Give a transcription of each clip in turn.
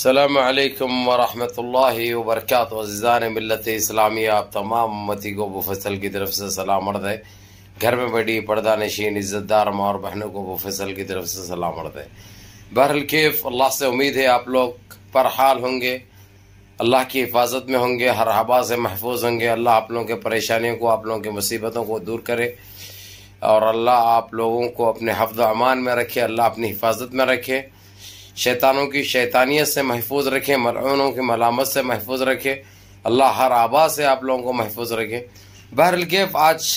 अल्लाम वरहमल वरक अज़ान मिलत इस्लामी आप तमाम उमती को बुफसल की तरफ से सलाम अर्द है घर में बैठी पर्दा नशीन इज़्ज़तदार माँ और बहनों को बुफसल की तरफ से सलाम अर्द है बहरल केफ अल्लाह से उम्मीद है आप लोग पर हाल होंगे अल्लाह की हिफाजत में होंगे हर हवा से महफूज होंगे अल्लाह आप लोगों के परेशानियों को आप लोगों की मुसीबतों को दूर करे और अल्लाह आप लोगों को अपने हफ्द अमान में रखे अल्लाह अपनी हिफाजत में रखे शैतानों की शैतानियत से महफूज रखें मरूनों की मलामत से महफूज रखें अल्लाह हर आबा से आप लोगों को महफूज रखे बहर कैफ आज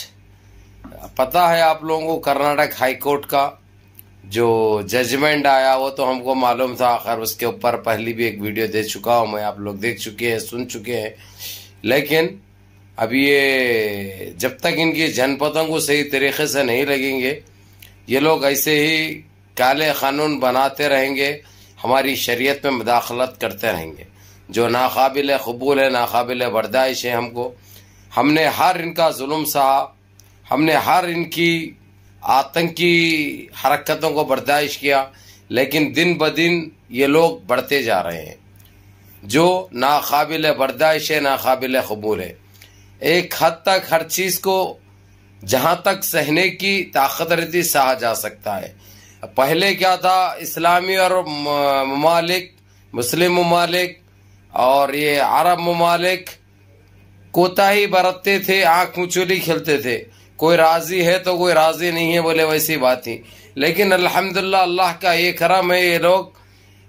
पता है आप लोगों को कर्नाटक हाई कोर्ट का जो जजमेंट आया वो तो हमको मालूम था खैर उसके ऊपर पहली भी एक वीडियो दे चुका हूँ मैं आप लोग देख चुके हैं सुन चुके हैं लेकिन अब ये जब तक इनकी जनपदों को सही तरीके से नहीं लगेंगे ये लोग ऐसे ही काले कानून बनाते रहेंगे हमारी शरीयत में मुदाखलत करते रहेंगे जो नाकबिल कबूल है नाकबिल बर्दाइश है हमको हमने हर इनका जुल्म सहा हमने हर इनकी आतंकी हरकतों को बर्दाइश किया लेकिन दिन ब दिन ये लोग बढ़ते जा रहे हैं जो नाकबिल बर्दाइश है नाकबिल कबूल है एक हद तक हर चीज़ को जहाँ तक सहने की ताकत रहती सहा जा सकता है पहले क्या था इस्लामी और ममालिक मुस्लिम ममालिक और ये अरब ममालिक कोताही बरतते थे आंख मुचूली खेलते थे कोई राजी है तो कोई राजी नहीं है बोले वैसी बात थी लेकिन अल्हम्दुलिल्लाह अल्लाह का ये करम है ये लोग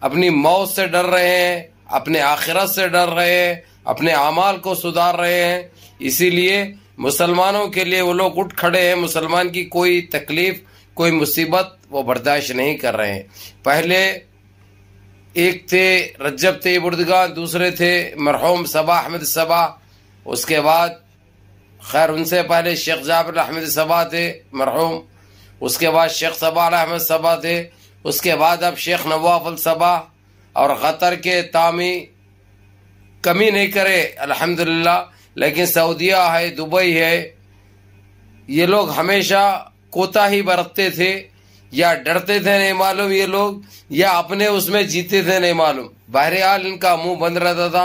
अपनी मौत से डर रहे हैं अपने आखिरत से डर रहे हैं अपने अमाल को सुधार रहे हैं इसीलिए मुसलमानों के लिए वो लोग उठ खड़े हैं मुसलमान की कोई तकलीफ कोई मुसीबत वो बर्दाश्त नहीं कर रहे हैं पहले एक थे रज्जब थे बुर्दगान दूसरे थे मरहूम सबा अहमद सबा उसके बाद खैर उनसे पहले शेख जाबर अहमद सबा थे मरहूम उसके बाद शेख सबा अहमद सबा थे उसके बाद अब शेख नवाफल सबा और ख़तर के तामी कमी नहीं करे अल्हम्दुलिल्लाह लेकिन सऊदिया है दुबई है ये लोग हमेशा कोताही बरतते थे या डरते थे नहीं मालूम ये लोग या अपने उसमें जीते थे नहीं मालूम बहरहाल इनका मुंह बंद रहता था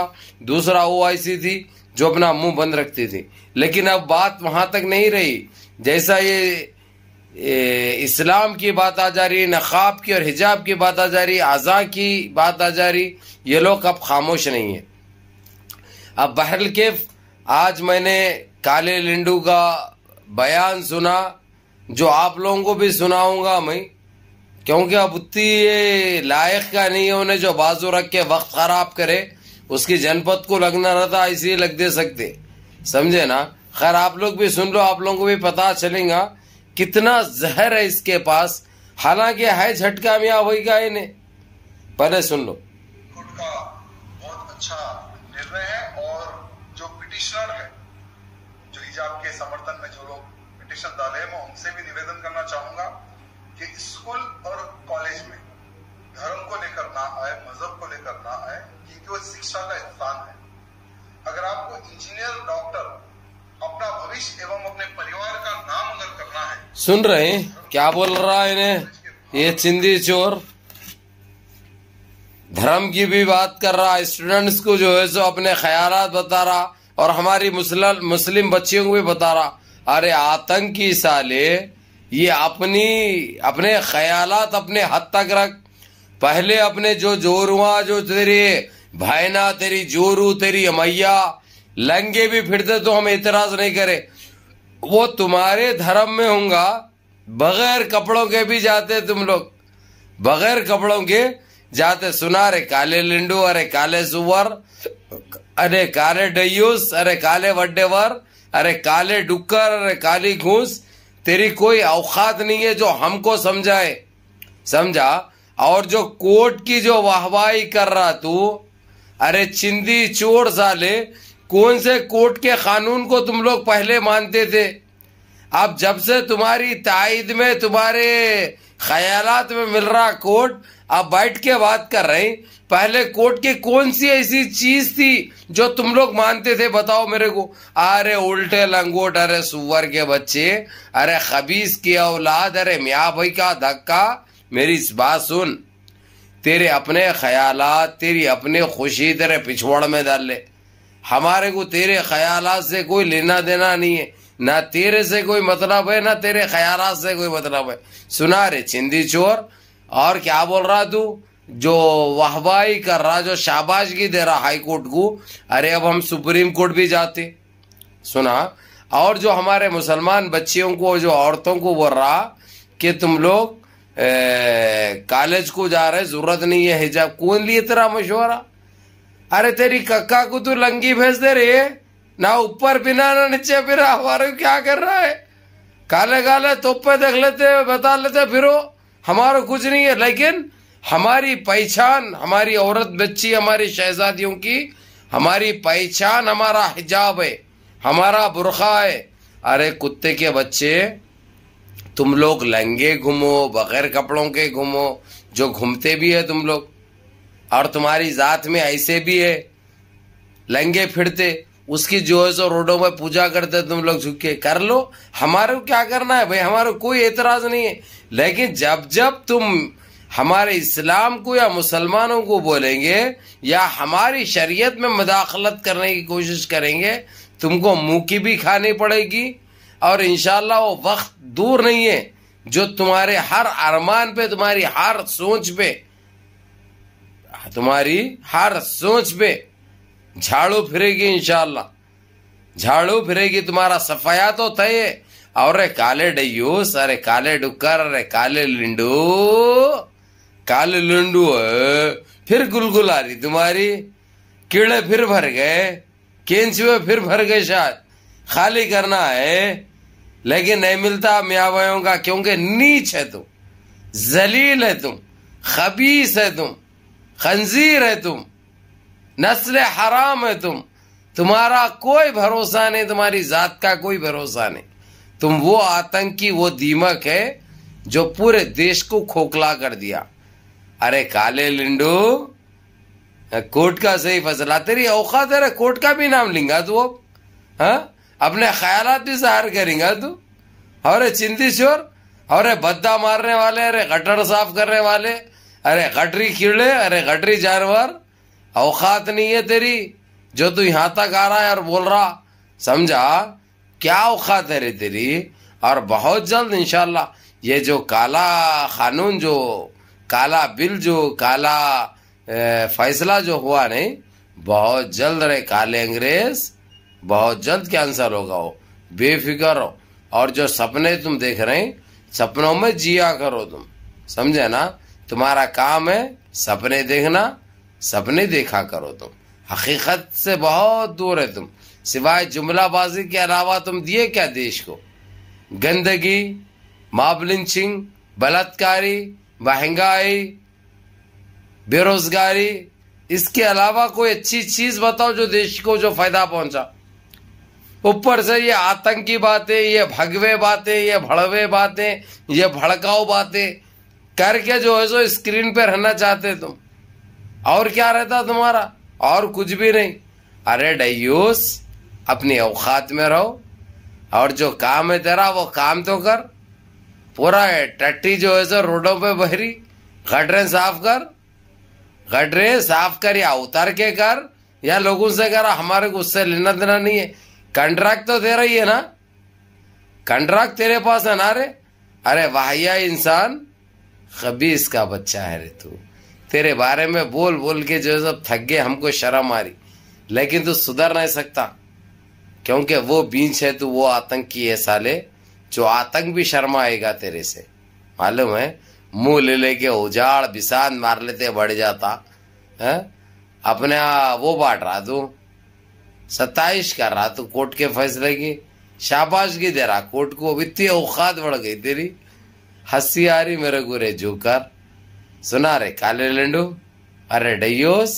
दूसरा वो ऐसी थी जो अपना मुंह बंद रखती थी लेकिन अब बात वहां तक नहीं रही जैसा ये इस्लाम की बात आ जा रही नकाब की और हिजाब की बात आ जा रही आज़ा की बात आ जा रही ये लोग अब खामोश नहीं है अब बहरल के आज मैंने काले लिंडू का बयान सुना जो आप लोगों को भी सुनाऊंगा मैं क्योंकि अब उतनी लायक का नहीं है उन्हें जो बाजू रख के वक्त खराब करे उसकी जनपद को लगना रहता इसलिए लग दे सकते समझे ना खैर आप लोग भी सुन लो आप लोगों को भी पता चलेगा कितना जहर है इसके पास हालांकि है झटका मिया वही का इन्हें पहले सुन लो अच्छा निर्णय है और जो पिटिशनर है जो हिजाब के समर्थन में जो लोग हैं मैं उनसे भी निवेदन करना चाहूंगा कि स्कूल और कॉलेज में धर्म को लेकर ना आए मजहब को लेकर ना आए क्योंकि वो शिक्षा का स्थान है अगर आपको इंजीनियर डॉक्टर अपना भविष्य एवं अपने परिवार का नाम अगर करना है सुन रहे हैं क्या बोल रहा है इन्हें ये चिंदी चोर धर्म की भी बात कर रहा है स्टूडेंट्स को जो है सो अपने ख्याल बता रहा और हमारी मुस्लिम बच्चियों को भी बता रहा अरे आतंकी साले ये अपनी अपने ख्यालात अपने हद तक रख पहले अपने जो जोरुआ जो तेरे भाईना तेरी जोरू तेरी अमैया लंगे भी फिरते तो हम इतराज नहीं करे वो तुम्हारे धर्म में होगा बगैर कपड़ों के भी जाते तुम लोग बगैर कपड़ों के जाते सुना रे काले लिंडू अरे काले सुवर अरे काले डयूस अरे काले वड्डेवर अरे काले डुक्कर अरे काली घूस तेरी कोई औकात नहीं है जो हमको समझाए समझा और जो कोर्ट की जो वाहवाही कर रहा तू अरे चिंदी चोर साले कौन से कोर्ट के कानून को तुम लोग पहले मानते थे अब जब से तुम्हारी ताइद में तुम्हारे ख्यालात में मिल रहा कोर्ट आप बैठ के बात कर रहे हैं पहले कोर्ट की कौन सी ऐसी चीज थी जो तुम लोग मानते थे बताओ मेरे को अरे उल्टे लंगोट अरे सुअर के बच्चे अरे खबीस की औलाद अरे मिया भाई का धक्का मेरी इस बात सुन तेरे अपने ख्यालात तेरी अपने खुशी तेरे पिछवाड़ में डाल ले हमारे को तेरे ख्यालात से कोई लेना देना नहीं है ना तेरे से कोई मतलब है ना तेरे ख्याल से कोई मतलब है सुना रे चिंदी चोर और क्या बोल रहा तू जो वाहवाही कर रहा जो शाबाशगी दे रहा हाई कोर्ट को अरे अब हम सुप्रीम कोर्ट भी जाते सुना और जो हमारे मुसलमान बच्चियों को जो औरतों को बोल रहा कि तुम लोग ए, कॉलेज को जा रहे जरूरत नहीं है हिजाब कौन लिए तेरा मशवरा अरे तेरी कक्का को तू लंगी भेज दे रही है ना ऊपर बिना ना नीचे फिर हमारे क्या कर रहा है काले काले तोपे देख लेते बता लेते फिर हमारो कुछ नहीं है लेकिन हमारी पहचान हमारी औरत बच्ची हमारी शहजादियों की हमारी पहचान हमारा हिजाब है हमारा बुरखा है अरे कुत्ते के बच्चे तुम लोग लंगे घूमो बगैर कपड़ों के घूमो जो घूमते भी है तुम लोग और तुम्हारी जात में ऐसे भी है लंगे फिरते उसकी जो है सो रोडों में पूजा करते तुम लोग झुक के कर लो हमारे को क्या करना है भाई हमारे कोई एतराज नहीं है लेकिन जब जब तुम हमारे इस्लाम को या मुसलमानों को बोलेंगे या हमारी शरीयत में मदाखलत करने की कोशिश करेंगे तुमको मुंह की भी खानी पड़ेगी और इनशाला वो वक्त दूर नहीं है जो तुम्हारे हर अरमान पे तुम्हारी हर सोच पे तुम्हारी हर सोच पे झाड़ू फिरेगी इंशाला झाड़ू फिरेगी तुम्हारा सफाया तो तय और काले डयूस अरे काले डुक्कर अरे काले लिंडू काले लिंडू फिर गुलगुल आ रही तुम्हारी कीड़े फिर भर गए केंचुए फिर भर गए शायद खाली करना है लेकिन नहीं मिलता म्यावयों का क्योंकि नीच है तुम जलील है तुम खबीस है तुम खंजीर है तुम नस्ल हराम है तुम तुम्हारा कोई भरोसा नहीं तुम्हारी जात का कोई भरोसा नहीं तुम वो आतंकी वो दीमक है जो पूरे देश को खोखला कर दिया अरे काले लिंडू कोर्ट का सही फसला तेरी औखा तेरे कोर्ट का भी नाम लेंगा तू अब हाँ? अपने ख्याल भी सहार करेंगा तू अरे चिंती चोर अरे भद्दा मारने वाले अरे गटर साफ करने वाले अरे गटरी कीड़े अरे गटरी जानवर औकात नहीं है तेरी जो तू यहां तक आ रहा है और बोल रहा समझा क्या औकात है रे तेरी और बहुत जल्द इनशाला ये जो काला कानून जो काला बिल जो काला फैसला जो हुआ नहीं बहुत जल्द रे काले अंग्रेज बहुत जल्द कैंसर होगा वो बेफिक्र हो और जो सपने तुम देख रहे हैं सपनों में जिया करो तुम समझे ना तुम्हारा काम है सपने देखना सबने देखा करो तुम हकीकत से बहुत दूर है तुम सिवाय जुमलाबाजी के अलावा तुम दिए क्या देश को गंदगी माब लिंचिंग बलात्कारी महंगाई बेरोजगारी इसके अलावा कोई अच्छी चीज बताओ जो देश को जो फायदा पहुंचा ऊपर से ये आतंकी बातें ये भगवे बातें ये भड़वे बातें ये भड़काऊ बातें करके जो है सो स्क्रीन पे रहना चाहते तुम और क्या रहता तुम्हारा और कुछ भी नहीं अरे डयूस अपनी औकात में रहो और जो काम है तेरा वो काम तो कर पूरा टट्टी जो है सो रोडों पे बहरी गडरे साफ कर गडरे साफ कर या उतर के कर या लोगों से कर हमारे को उससे लेना देना नहीं है कंट्रैक्ट तो तेरा ही है ना कंट्रैक्ट तेरे पास है ना रे अरे वाहिया इंसान खबीस का बच्चा है रे तू तेरे बारे में बोल बोल के जो है सब थक गए हमको शर्म आ रही लेकिन तू सुधर नहीं सकता क्योंकि वो बींच है तो वो आतंकी है साले जो आतंक भी शर्माएगा तेरे से मालूम है मुंह ले लेके उजाड़ बिसान मार लेते बढ़ जाता है अपने वो बांट रहा तू सताइश कर रहा तू कोर्ट के फैसले की शाबाशगी दे रहा कोर्ट को इतनी औकात बढ़ गई तेरी हंसी आ रही मेरे गुरे झुकर सुना रे काले लंडू अरे डयोस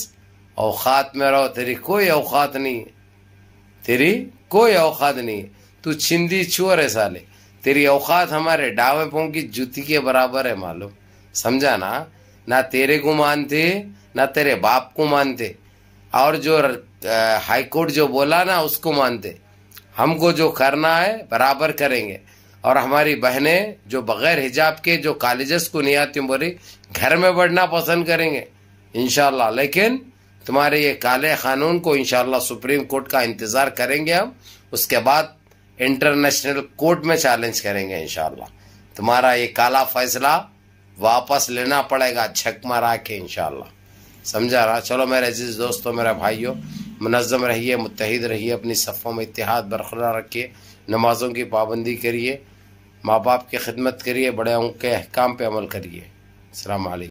औखात में रहो तेरी कोई औकात नहीं है तेरी कोई औकात नहीं है तू छिंदी छुअर है साले तेरी औकात हमारे डावे पों की जूती के बराबर है मालूम समझा ना ना तेरे को मानते ना तेरे बाप को मानते और जो हाईकोर्ट जो बोला ना उसको मानते हमको जो करना है बराबर करेंगे और हमारी बहनें जो बगैर हिजाब के जो कॉलेजेस को नहीं हूँ बोरी घर में बढ़ना पसंद करेंगे इनशाला लेकिन तुम्हारे ये काले कानून को इनशाला सुप्रीम कोर्ट का इंतज़ार करेंगे हम उसके बाद इंटरनेशनल कोर्ट में चैलेंज करेंगे इनशाला तुम्हारा ये काला फैसला वापस लेना पड़ेगा छक मरा के इनशाला समझा रहा चलो मेरे अजीज़ दोस्तों मेरे भाइयों मुनज़म रहिए मुतहद रहिए अपनी सफ़ों में इतिहाद बरकरार रखिए नमाज़ों की पाबंदी करिए माँ बाप की खिदमत करिए बड़े उनके अहकाम पर अमल करिए अलैक्